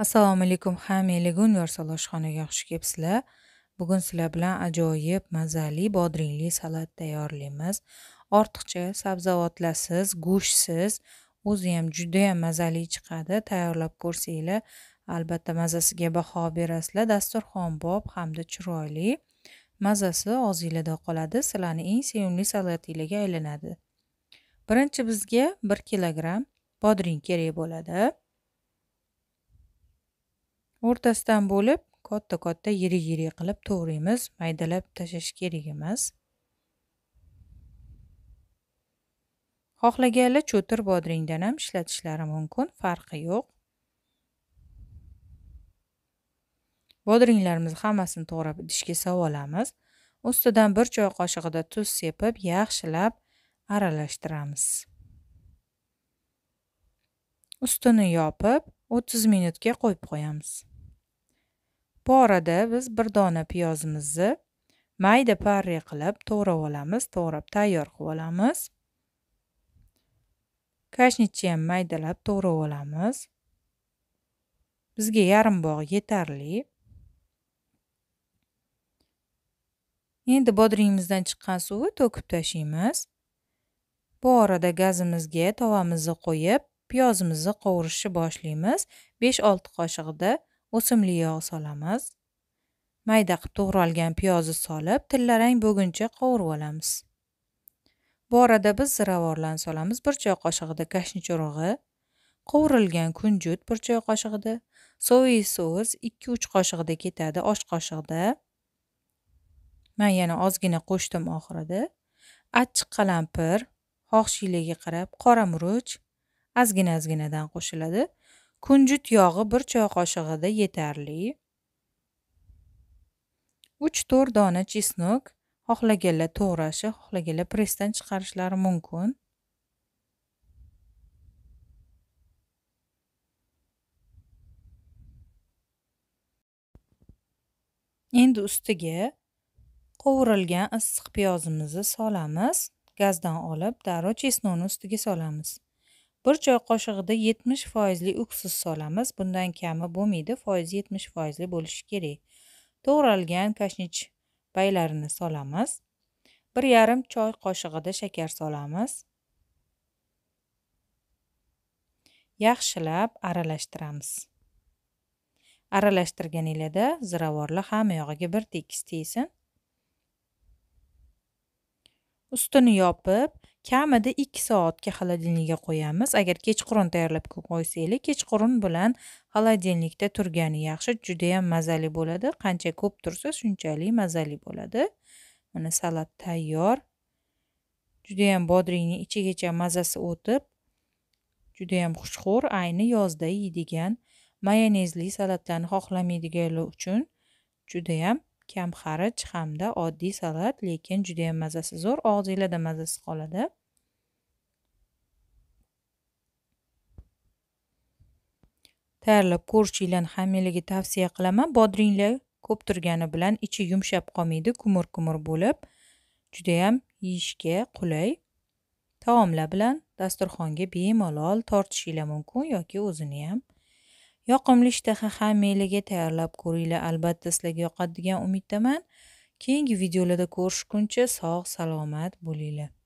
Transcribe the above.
assalomu alaykum yorsal oshxonaga xush kelibsizlar bugun sizlar bilan ajoyib mazali bodringli salat tayyorlaymiz ortiqcha sabzavotlarsiz go'shtsiz o'zi juda judayam mazali chiqadi tayyorlab ko'rsanglar albatta mazasiga baho berasizlar bob hamda chiroyli mazasi og'zinglarda qoladi sizlarni eng sevimli salatinglarga aylanadi birinchi bizga bir kilogramm bodring kerak bo'ladi o'rtasidan bo'lib katta katta yirik yirik qilib to'g'raymiz maydalab tashlash kerak emas xohlaganlar cho'tir bodringdan ham ishlatishlari mumkin farqi yo'q bodringlarimizni hammasini to'g'rab idishga solib olamiz ustidan bir choy qoshig'ida tuz sepib yaxshilab aralashtiramiz ustini yopib 30 minutga qo'yib qo'yamiz bu arada biz bir dona piyozimizni mayda parre qilib to'g'rab olamiz to'g'rab tayyor qilib olamiz kashnitni ham maydalab to'g'rab olamiz bizga yarim bog' yetarli endi bodringimizdan chiqqan suvni to'kib tashlaymiz bu arada gazimizga tovamizni qo'yib piyozimizni qovurishni boshlaymiz 5-6 qoshiqda o'simli yog'i solamiz mayda qilib to'g'ralgan piyozni solib tillarang bo'lguncha qovurib olamiz bu orada biz ziravorlarni solamiz bir choy qoshig'ida kashni urug'i qovurilgan kunjut bir choy qoshig'ida soviy sous ikki uch qoshiqda ketadi osh qoshiqda man yana ozgina qo'shdim oxirida achchiq qalampir xohishliligiga qarab qora murch ozgina ozginadan qo'shiladi kunjut yog'i bir choy qoshig'ida yetarli uch to'rt dona chesnok xohlaganlar to'g'rashi xohlaganlar pressdan chiqarishlari mumkin endi ustiga qovurilgan issiq piyozimizni solamiz gazdan olib darrov chesnokni ustiga solamiz bir choy qoshig'ida yetmish foizli uksus solamiz bundan kami bo'lmaydi foizi yetmish foizli bo'lishi kerak to'g'ralgan kashnich baylarini solamiz bir yarim choy qoshig'ida shakar solamiz yaxshilab aralashtiramiz aralashtirganinglarda ziravorlar hamma yog'iga bir tekis tegsin ustini yopib kamida ikki soatga xolodilnikka qo'yamiz agar kechqurun tayyorlab qo'ysanglar kechqurun bilan xolodilnikda turgani yaxshi judayam mazali bo'ladi qancha ko'p tursa shunchalik mazali bo'ladi mana salat tayyor judayam bodringni ichigacha mazasi o'tib judayam xushxo'r ayni yozda yeydigan mayonezli salatlarni xohlamaydiganlar uchun judayam kam xaraj hamda oddiy salat lekin judayam mazasi zo'r og'zinglarda mazasi qoladi tayyorlab ko'rishinglarni hammanglarga tavsiya qilaman bodringlar ko'p turgani bilan ichi yumshab qolmaydi kumur kumur bo'lib judayam yeyishga qulay taomlar bilan dasturxonga bemalol tortishinglar mumkin yoki o'zini ham yoqimli ishtaha hammanglarga tayyorlab ko'ringlar albatta sizlarga yoqadi degan umiddaman keyingi videolarda ko'rishguncha sog' salomat bo'linglar